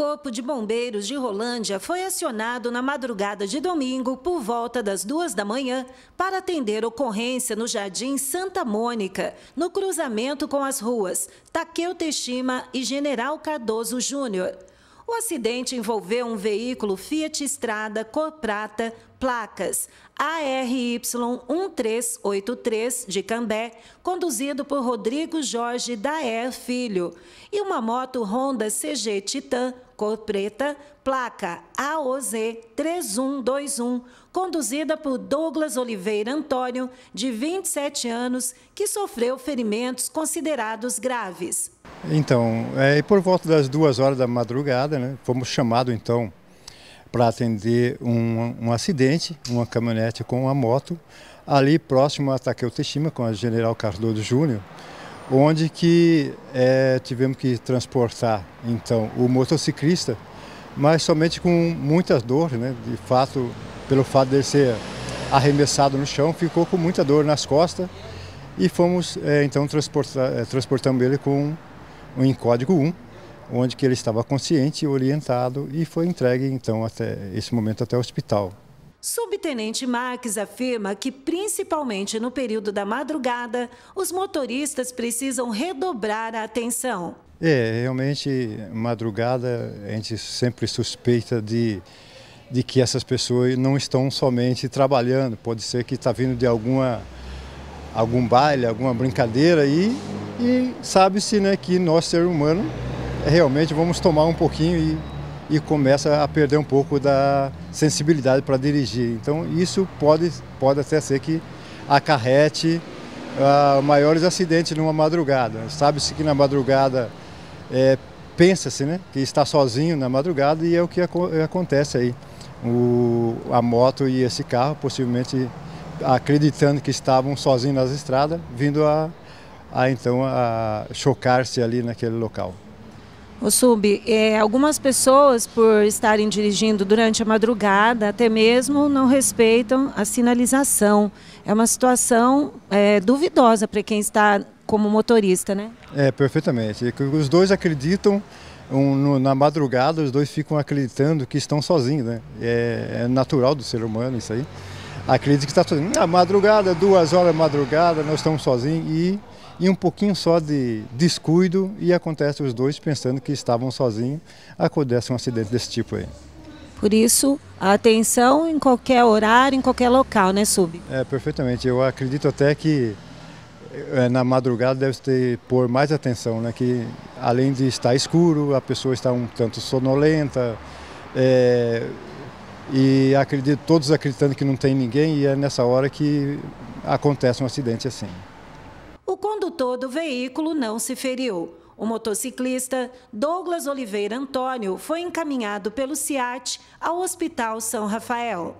Corpo de Bombeiros de Rolândia foi acionado na madrugada de domingo, por volta das duas da manhã, para atender ocorrência no Jardim Santa Mônica, no cruzamento com as ruas Taqueu Teixima e General Cardoso Júnior. O acidente envolveu um veículo Fiat Estrada cor prata, placas ARY 1383 de Cambé, conduzido por Rodrigo Jorge Daer Filho, e uma moto Honda CG Titan cor preta, placa AOZ 3121, conduzida por Douglas Oliveira Antônio, de 27 anos, que sofreu ferimentos considerados graves. Então, é, por volta das duas horas da madrugada, né, fomos chamados então para atender um, um, acidente, uma caminhonete com uma moto, ali próximo a Takeutushima, com a General Cardoso Júnior, onde que é, tivemos que transportar então o motociclista, mas somente com muitas dores, né, de fato, pelo fato de ele ser arremessado no chão, ficou com muita dor nas costas e fomos é, então transportar, é, ele com em código 1, onde que ele estava consciente, orientado e foi entregue então até esse momento até o hospital. Subtenente Marques afirma que, principalmente no período da madrugada, os motoristas precisam redobrar a atenção. É, realmente, madrugada, a gente sempre suspeita de, de que essas pessoas não estão somente trabalhando, pode ser que está vindo de alguma, algum baile, alguma brincadeira e e sabe-se né, que nós, ser humano, realmente vamos tomar um pouquinho e, e começa a perder um pouco da sensibilidade para dirigir. Então isso pode, pode até ser que acarrete uh, maiores acidentes numa madrugada. Sabe-se que na madrugada é, pensa-se né, que está sozinho na madrugada e é o que ac acontece aí. O, a moto e esse carro possivelmente acreditando que estavam sozinhos nas estradas, vindo a a então a chocar-se ali naquele local. O Sub, é, algumas pessoas, por estarem dirigindo durante a madrugada, até mesmo não respeitam a sinalização. É uma situação é, duvidosa para quem está como motorista, né? É, perfeitamente. Os dois acreditam, um, no, na madrugada, os dois ficam acreditando que estão sozinhos, né? É, é natural do ser humano isso aí. Acredita que está sozinho. Na ah, madrugada, duas horas da madrugada, nós estamos sozinhos e e um pouquinho só de descuido e acontece os dois pensando que estavam sozinhos, acontece um acidente desse tipo aí. Por isso, atenção em qualquer horário, em qualquer local, né, Sub? É, perfeitamente. Eu acredito até que é, na madrugada deve ter pôr mais atenção, né? Que além de estar escuro, a pessoa está um tanto sonolenta. É, e acredito, todos acreditando que não tem ninguém e é nessa hora que acontece um acidente assim condutor do veículo não se feriu. O motociclista Douglas Oliveira Antônio foi encaminhado pelo CIAT ao Hospital São Rafael.